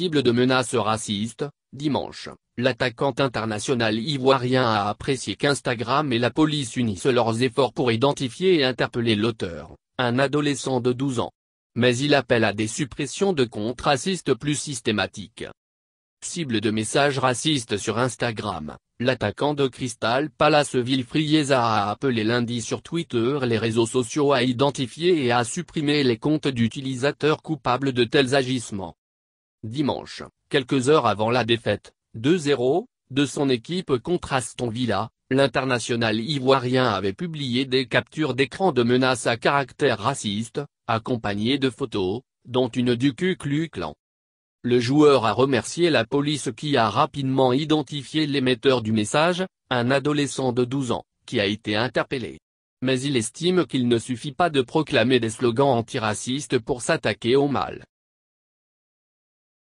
cible de menaces racistes, dimanche, l'attaquant international ivoirien a apprécié qu'Instagram et la police unissent leurs efforts pour identifier et interpeller l'auteur, un adolescent de 12 ans. Mais il appelle à des suppressions de comptes racistes plus systématiques. Cible de messages racistes sur Instagram, l'attaquant de Crystal Palace Vilfrieza a appelé lundi sur Twitter les réseaux sociaux à identifier et à supprimer les comptes d'utilisateurs coupables de tels agissements dimanche, quelques heures avant la défaite, 2-0, de son équipe contre Aston Villa, l'international ivoirien avait publié des captures d'écran de menaces à caractère raciste, accompagnées de photos, dont une du Ku Klux Le joueur a remercié la police qui a rapidement identifié l'émetteur du message, un adolescent de 12 ans, qui a été interpellé. Mais il estime qu'il ne suffit pas de proclamer des slogans antiracistes pour s'attaquer au mal.